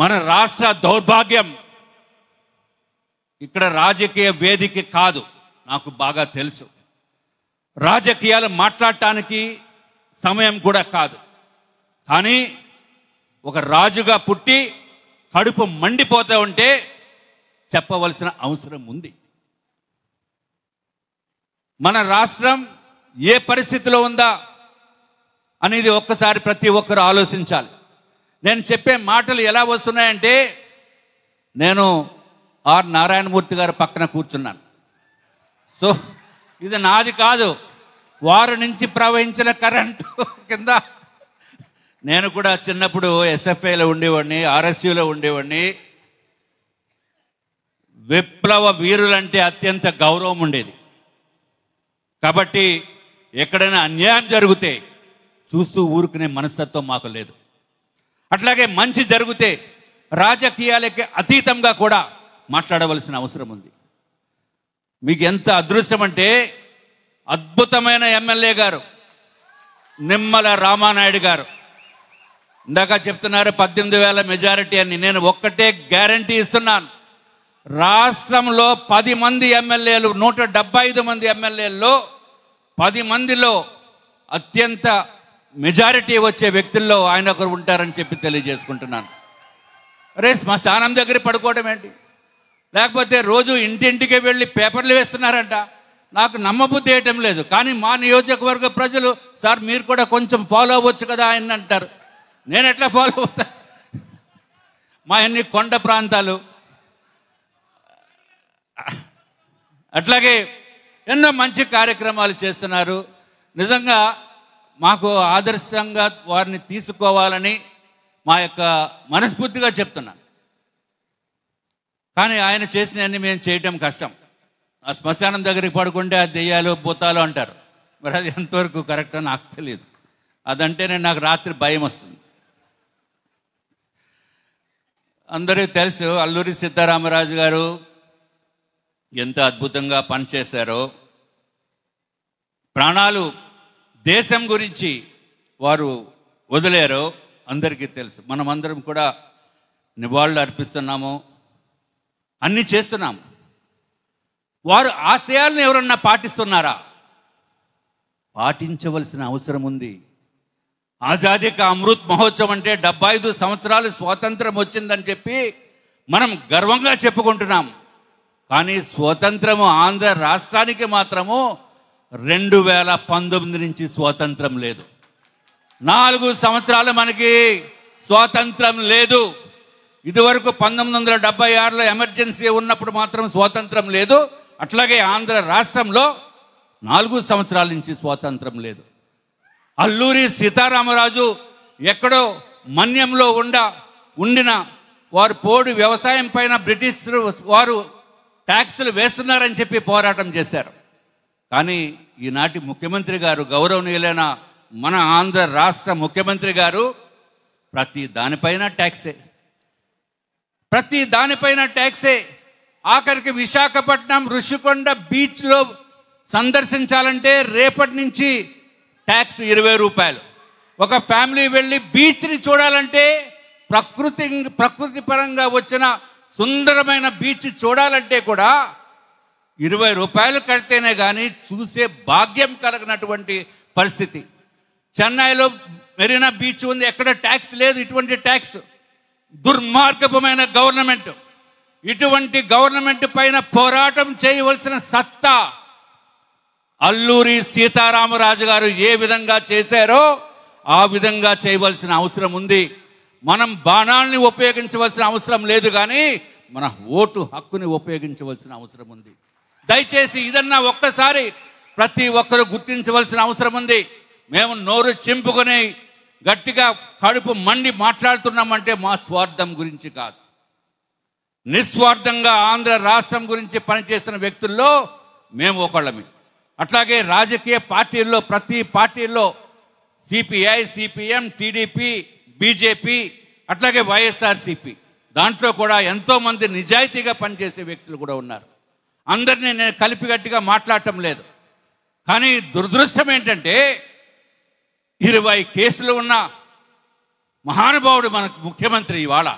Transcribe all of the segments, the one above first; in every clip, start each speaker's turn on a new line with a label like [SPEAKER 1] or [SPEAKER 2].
[SPEAKER 1] మన రాష్ట్ర దౌర్భాగ్యం ఇక్కడ రాజకీయ వేదిక కాదు నాకు బాగా తెలుసు రాజకీయాలు మాట్లాడటానికి సమయం కూడా కాదు కానీ ఒక రాజుగా పుట్టి కడుపు మండిపోతూ ఉంటే చెప్పవలసిన అవసరం ఉంది మన రాష్ట్రం ఏ పరిస్థితిలో ఉందా అనేది ఒక్కసారి ప్రతి ఒక్కరు ఆలోచించాలి నేను చెప్పే మాటలు ఎలా వస్తున్నాయంటే నేను ఆర్ నారాయణమూర్తి గారు పక్కన కూర్చున్నాను సో ఇది నాది కాదు వారు నుంచి ప్రవహించిన కరెంటు కింద నేను కూడా చిన్నప్పుడు ఎస్ఎఫ్ఐలో ఉండేవాడిని ఆర్ఎస్యులో ఉండేవాడిని విప్లవ వీరులంటే అత్యంత గౌరవం ఉండేది కాబట్టి ఎక్కడైనా అన్యాయం జరిగితే చూస్తూ ఊరుకునే మనస్తత్వం మాకు లేదు అట్లాగే మంచి జరిగితే రాజకీయాలకి అతీతంగా కూడా మాట్లాడవలసిన అవసరం ఉంది మీకు ఎంత అదృష్టం అంటే అద్భుతమైన ఎమ్మెల్యే గారు నిమ్మల రామానాయుడు గారు ఇందాక చెప్తున్నారు పద్దెనిమిది వేల మెజారిటీ అని నేను ఒక్కటే గ్యారంటీ ఇస్తున్నాను రాష్ట్రంలో పది మంది ఎమ్మెల్యేలు నూట డెబ్బై ఐదు మంది ఎమ్మెల్యేల్లో పది మందిలో అత్యంత మెజారిటీ వచ్చే వ్యక్తుల్లో ఆయన ఒకరు ఉంటారని చెప్పి తెలియజేసుకుంటున్నాను రేస్ మా స్థానం దగ్గర పడుకోవడం ఏంటి లేకపోతే రోజు ఇంటింటికి వెళ్ళి పేపర్లు వేస్తున్నారంట నాకు నమ్మబుద్ధి వేయటం లేదు కానీ మా నియోజకవర్గ ప్రజలు సార్ మీరు కూడా కొంచెం ఫాలో అవ్వచ్చు కదా ఆయన అంటారు నేను ఎట్లా ఫాలో అవుతా మా అన్ని కొండ ప్రాంతాలు అట్లాగే ఎన్నో మంచి కార్యక్రమాలు చేస్తున్నారు నిజంగా మాకు ఆదర్శంగా వారిని తీసుకోవాలని మా యొక్క మనస్ఫూర్తిగా చెప్తున్నాను కానీ ఆయన చేసినవన్నీ మేము చేయటం కష్టం ఆ శ్మశానం దగ్గరికి పడుకుంటే ఆ దెయ్యాలు భూతాలు అంటారు మరి అది ఎంతవరకు అని నాకు తెలియదు అదంటేనే నాకు రాత్రి భయం వస్తుంది అందరూ తెలుసు అల్లూరి సీతారామరాజు గారు ఎంత అద్భుతంగా పనిచేశారో ప్రాణాలు దేశం గురించి వారు వదిలేరు అందరికీ తెలుసు మనమందరం కూడా నివాళులు అర్పిస్తున్నాము అన్నీ చేస్తున్నాము వారు ఆశయాలను ఎవరన్నా పాటిస్తున్నారా పాటించవలసిన అవసరం ఉంది ఆజాదీక అమృత్ మహోత్సవం అంటే డెబ్బై ఐదు సంవత్సరాలు స్వాతంత్రం వచ్చిందని చెప్పి మనం గర్వంగా చెప్పుకుంటున్నాం కానీ స్వతంత్రము ఆంధ్ర రాష్ట్రానికి మాత్రము రెండు వేల పంతొమ్మిది నుంచి స్వాతంత్రం లేదు నాలుగు సంవత్సరాలు మనకి స్వాతంత్రం లేదు ఇదివరకు పంతొమ్మిది వందల డెబ్బై ఆరులో ఎమర్జెన్సీ ఉన్నప్పుడు మాత్రం స్వాతంత్రం లేదు అట్లాగే ఆంధ్ర రాష్ట్రంలో నాలుగు సంవత్సరాల నుంచి స్వాతంత్రం లేదు అల్లూరి సీతారామరాజు ఎక్కడో మన్యంలో ఉండ ఉండిన వారు పోడు వ్యవసాయం పైన బ్రిటిష్ వారు ట్యాక్సులు వేస్తున్నారని చెప్పి పోరాటం చేశారు కానీ ఈనాటి ముఖ్యమంత్రి గారు గౌరవనీయులైన మన ఆంధ్ర రాష్ట్ర ముఖ్యమంత్రి గారు ప్రతి దానిపైన ట్యాక్సే ప్రతి దానిపైన ట్యాక్సే ఆఖరికి విశాఖపట్నం ఋషికొండ బీచ్లో సందర్శించాలంటే రేపటి నుంచి ట్యాక్స్ ఇరవై రూపాయలు ఒక ఫ్యామిలీ వెళ్ళి బీచ్ని చూడాలంటే ప్రకృతి ప్రకృతి పరంగా వచ్చిన సుందరమైన బీచ్ చూడాలంటే కూడా ఇరవై రూపాయలు కడితేనే కానీ చూసే భాగ్యం కలగనటువంటి పరిస్థితి చెన్నైలో మెరీనా బీచ్ ఉంది ఎక్కడ ట్యాక్స్ లేదు ఇటువంటి ట్యాక్స్ దుర్మార్గపమైన గవర్నమెంట్ ఇటువంటి గవర్నమెంట్ పైన పోరాటం చేయవలసిన సత్తా అల్లూరి సీతారామరాజు గారు ఏ విధంగా చేశారో ఆ విధంగా చేయవలసిన అవసరం ఉంది మనం బాణాలని ఉపయోగించవలసిన అవసరం లేదు కానీ మన ఓటు హక్కుని ఉపయోగించవలసిన అవసరం ఉంది దయచేసి ఇదన్నా ఒక్కసారి ప్రతి ఒక్కరు గుర్తించవలసిన అవసరం ఉంది మేము నోరు చింపుకొని గట్టిగా కడుపు మండి మాట్లాడుతున్నామంటే మా స్వార్థం గురించి కాదు నిస్వార్థంగా ఆంధ్ర రాష్ట్రం గురించి పనిచేస్తున్న వ్యక్తుల్లో మేము ఒకళ్ళమే అట్లాగే రాజకీయ పార్టీల్లో ప్రతి పార్టీల్లో సిపిఐ సిపిఎం టీడీపీ బీజేపీ అట్లాగే వైఎస్ఆర్సిపి దాంట్లో కూడా ఎంతోమంది నిజాయితీగా పనిచేసే వ్యక్తులు కూడా ఉన్నారు అందరినీ నేను కలిపిగట్టిగా మాట్లాడటం లేదు కానీ దురదృష్టం ఏంటంటే ఇరవై కేసులు ఉన్న మహానుభావుడు మనకు ముఖ్యమంత్రి ఇవాళ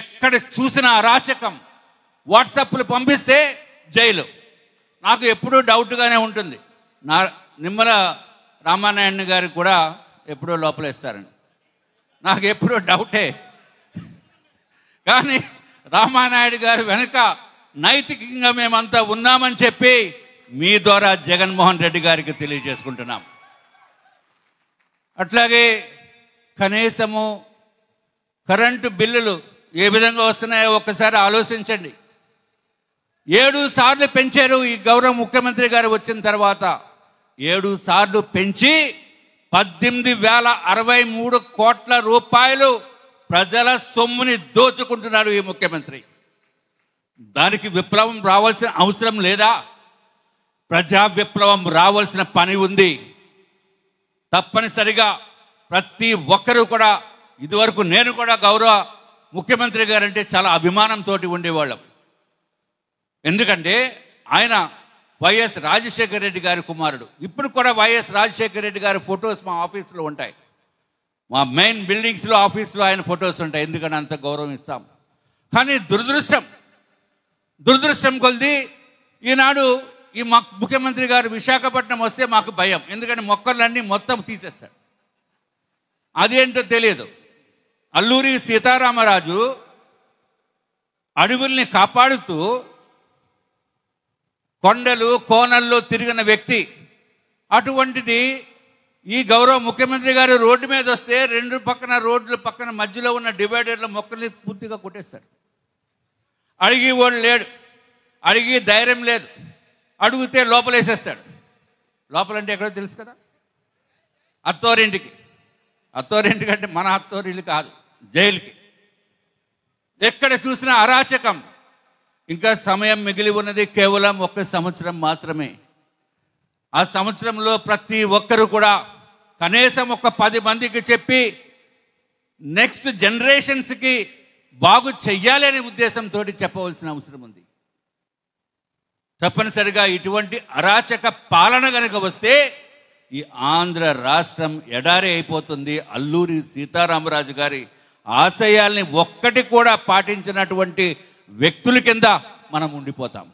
[SPEAKER 1] ఎక్కడ చూసిన అరాచకం వాట్సాప్లు పంపిస్తే జైలు నాకు ఎప్పుడూ డౌట్గానే ఉంటుంది నా నిమ్మల రామానాయణ గారు కూడా ఎప్పుడో లోపలేస్తారని నాకు ఎప్పుడూ డౌటే కానీ రామానాయుడు గారు వెనుక నైతికంగా మేమంతా ఉన్నామని చెప్పి మీ ద్వారా జగన్మోహన్ రెడ్డి గారికి తెలియజేసుకుంటున్నాం అట్లాగే కనీసము కరెంటు బిల్లులు ఏ విధంగా వస్తున్నాయో ఒక్కసారి ఆలోచించండి ఏడు సార్లు పెంచారు ఈ గౌరవ ముఖ్యమంత్రి గారు వచ్చిన తర్వాత ఏడు సార్లు పెంచి పద్దెనిమిది వేల అరవై మూడు కోట్ల రూపాయలు ప్రజల సొమ్ముని దోచుకుంటున్నాడు ఈ ముఖ్యమంత్రి దానికి విప్లవం రావాల్సిన అవసరం లేదా ప్రజా విప్లవం రావాల్సిన పని ఉంది తప్పనిసరిగా ప్రతి ఒక్కరూ కూడా ఇదివరకు నేను కూడా గౌరవ ముఖ్యమంత్రి గారంటే చాలా అభిమానంతో ఉండేవాళ్ళం ఎందుకంటే ఆయన వైఎస్ రాజశేఖర రెడ్డి గారి కుమారుడు ఇప్పుడు కూడా వైఎస్ రాజశేఖర రెడ్డి గారి ఫొటోస్ మా ఆఫీసులో ఉంటాయి మా మెయిన్ బిల్డింగ్స్లో ఆఫీస్లో ఆయన ఫొటోస్ ఉంటాయి ఎందుకని అంత గౌరవం ఇస్తాం కానీ దురదృష్టం దురదృష్టం కొలిది ఈనాడు ఈ మా ముఖ్యమంత్రి గారు విశాఖపట్నం వస్తే మాకు భయం ఎందుకంటే మొక్కలన్నీ మొత్తం తీసేస్తాడు అదేంటో తెలియదు అల్లూరి సీతారామరాజు అడవుల్ని కాపాడుతూ కొండలు కోనల్లో తిరిగిన వ్యక్తి అటువంటిది ఈ గౌరవ ముఖ్యమంత్రి గారు రోడ్డు మీద వస్తే రెండు పక్కన రోడ్లు పక్కన మధ్యలో ఉన్న డివైడర్ల మొక్కల్ని పూర్తిగా కొట్టేస్తారు అడిగి వాడు లేడు అడిగి ధైర్యం లేదు అడిగితే లోపలేసేస్తాడు లోపలంటే ఎక్కడో తెలుసు కదా అత్తోరింటికి అత్తోరింటి కంటే మన అత్తోరింటి కాదు జైలుకి ఎక్కడ చూసినా అరాచకం ఇంకా సమయం మిగిలి ఉన్నది కేవలం ఒక సంవత్సరం మాత్రమే ఆ సంవత్సరంలో ప్రతి ఒక్కరు కూడా కనీసం ఒక పది మందికి చెప్పి నెక్స్ట్ జనరేషన్స్కి బాగు చెయ్యాలి అనే ఉద్దేశంతో చెప్పవలసిన అవసరం ఉంది తప్పనిసరిగా ఇటువంటి అరాచక పాలన కనుక వస్తే ఈ ఆంధ్ర రాష్ట్రం ఎడారి అయిపోతుంది అల్లూరి సీతారామరాజు గారి ఆశయాల్ని ఒక్కటి కూడా పాటించినటువంటి వ్యక్తుల కింద మనం ఉండిపోతాం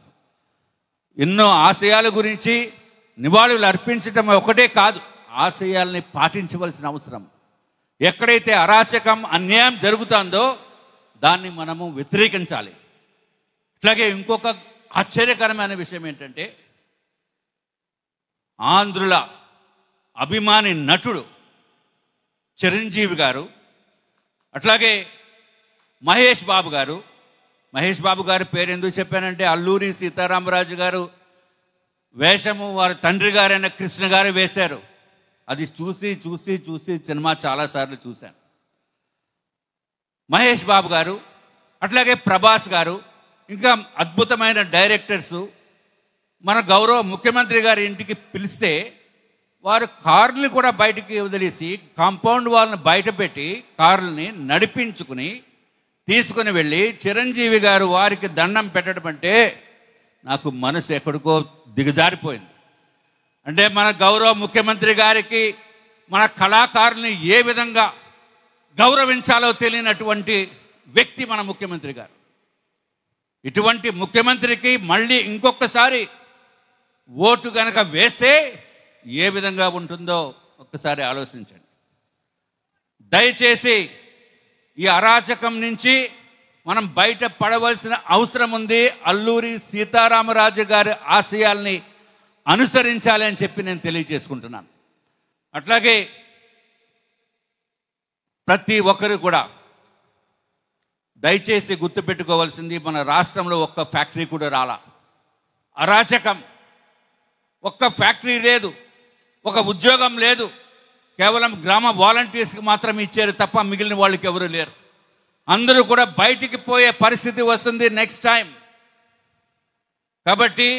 [SPEAKER 1] ఎన్నో ఆశయాల గురించి నివాళులు అర్పించటం ఒకటే కాదు ఆశయాల్ని పాటించవలసిన అవసరం ఎక్కడైతే అరాచకం అన్యాయం జరుగుతుందో దాన్ని మనము వ్యతిరేకించాలి ఇట్లాగే ఇంకొక ఆశ్చర్యకరమైన విషయం ఏంటంటే ఆంధ్రుల అభిమాని నటుడు చిరంజీవి గారు అట్లాగే మహేష్ బాబు గారు మహేష్ బాబు గారి పేరు ఎందుకు చెప్పానంటే అల్లూరి సీతారామరాజు గారు వేషము వారి తండ్రి గారైన కృష్ణ గారు వేశారు అది చూసి చూసి చూసి సినిమా చాలాసార్లు చూశాను మహేష్ బాబు గారు అట్లాగే ప్రభాస్ గారు ఇంకా అద్భుతమైన డైరెక్టర్సు మన గౌరవ ముఖ్యమంత్రి గారి ఇంటికి పిలిస్తే వారు కార్లు కూడా బయటికి వదిలేసి కాంపౌండ్ వాళ్ళని బయట పెట్టి కార్లని నడిపించుకుని తీసుకుని వెళ్ళి చిరంజీవి గారు వారికి దండం పెట్టడం అంటే నాకు మనసు ఎక్కడికో దిగజారిపోయింది అంటే మన గౌరవ ముఖ్యమంత్రి గారికి మన కళాకారుల్ని ఏ విధంగా గౌరవించాలో తెలియనటువంటి వ్యక్తి మన ముఖ్యమంత్రి గారు ఇటువంటి ముఖ్యమంత్రికి మళ్ళీ ఇంకొకసారి ఓటు కనుక వేస్తే ఏ విధంగా ఉంటుందో ఒక్కసారి ఆలోచించండి దయచేసి ఈ అరాచకం నుంచి మనం బయట పడవలసిన అవసరం ఉంది అల్లూరి సీతారామరాజు గారి ఆశయాల్ని అనుసరించాలి అని చెప్పి నేను తెలియజేసుకుంటున్నాను అట్లాగే ప్రతి ఒక్కరు కూడా దయచేసి గుర్తుపెట్టుకోవాల్సింది మన రాష్ట్రంలో ఒక్క ఫ్యాక్టరీ కూడా రాలా అరాచకం ఒక్క ఫ్యాక్టరీ లేదు ఒక ఉద్యోగం లేదు కేవలం గ్రామ వాలంటీర్స్కి మాత్రం ఇచ్చారు తప్ప మిగిలిన వాళ్ళకి ఎవరు లేరు అందరూ కూడా బయటికి పోయే పరిస్థితి వస్తుంది నెక్స్ట్ టైం కాబట్టి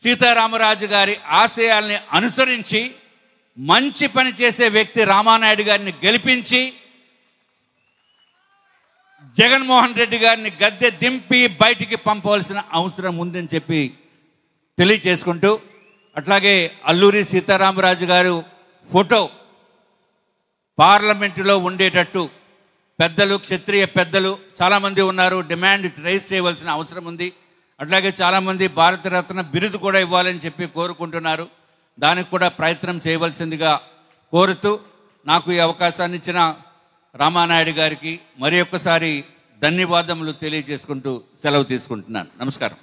[SPEAKER 1] సీతారామరాజు గారి ఆశయాల్ని అనుసరించి మంచి పని చేసే వ్యక్తి రామానాయుడు గారిని గెలిపించి జగన్మోహన్ రెడ్డి గారిని గద్దె దింపి బయటికి పంపవలసిన అవసరం ఉందని చెప్పి తెలియచేసుకుంటూ అట్లాగే అల్లూరి సీతారామరాజు గారు ఫోటో పార్లమెంటులో ఉండేటట్టు పెద్దలు క్షత్రియ పెద్దలు చాలామంది ఉన్నారు డిమాండ్ రైజ్ చేయవలసిన అవసరం ఉంది అట్లాగే చాలామంది భారతరత్న బిరుదు కూడా ఇవ్వాలని చెప్పి కోరుకుంటున్నారు దానికి కూడా ప్రయత్నం చేయవలసిందిగా కోరుతూ నాకు ఈ అవకాశాన్ని ఇచ్చిన రామానాయుడు గారికి మరి ఒక్కసారి ధన్యవాదములు తెలియజేసుకుంటూ సెలవు తీసుకుంటున్నాను నమస్కారం